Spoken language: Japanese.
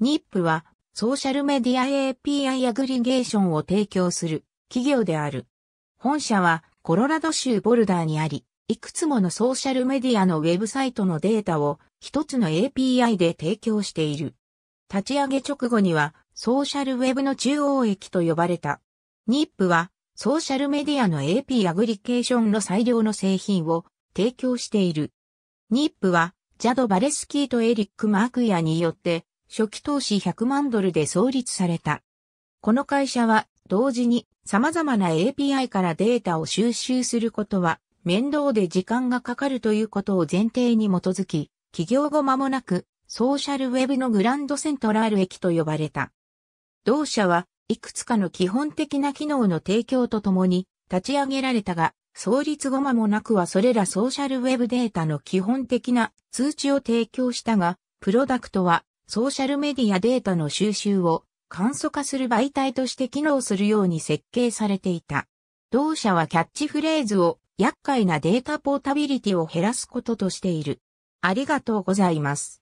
NIP はソーシャルメディア API アグリゲーションを提供する企業である。本社はコロラド州ボルダーにあり、いくつものソーシャルメディアのウェブサイトのデータを一つの API で提供している。立ち上げ直後にはソーシャルウェブの中央駅と呼ばれた。NIP はソーシャルメディアの AP アグリケーションの最良の製品を提供している。NIP はジャド・バレスキーとエリック・マークヤによって初期投資100万ドルで創立された。この会社は同時に様々な API からデータを収集することは面倒で時間がかかるということを前提に基づき、起業後間もなくソーシャルウェブのグランドセントラル駅と呼ばれた。同社はいくつかの基本的な機能の提供とともに立ち上げられたが、創立後間もなくはそれらソーシャルウェブデータの基本的な通知を提供したが、プロダクトはソーシャルメディアデータの収集を簡素化する媒体として機能するように設計されていた。同社はキャッチフレーズを厄介なデータポータビリティを減らすこととしている。ありがとうございます。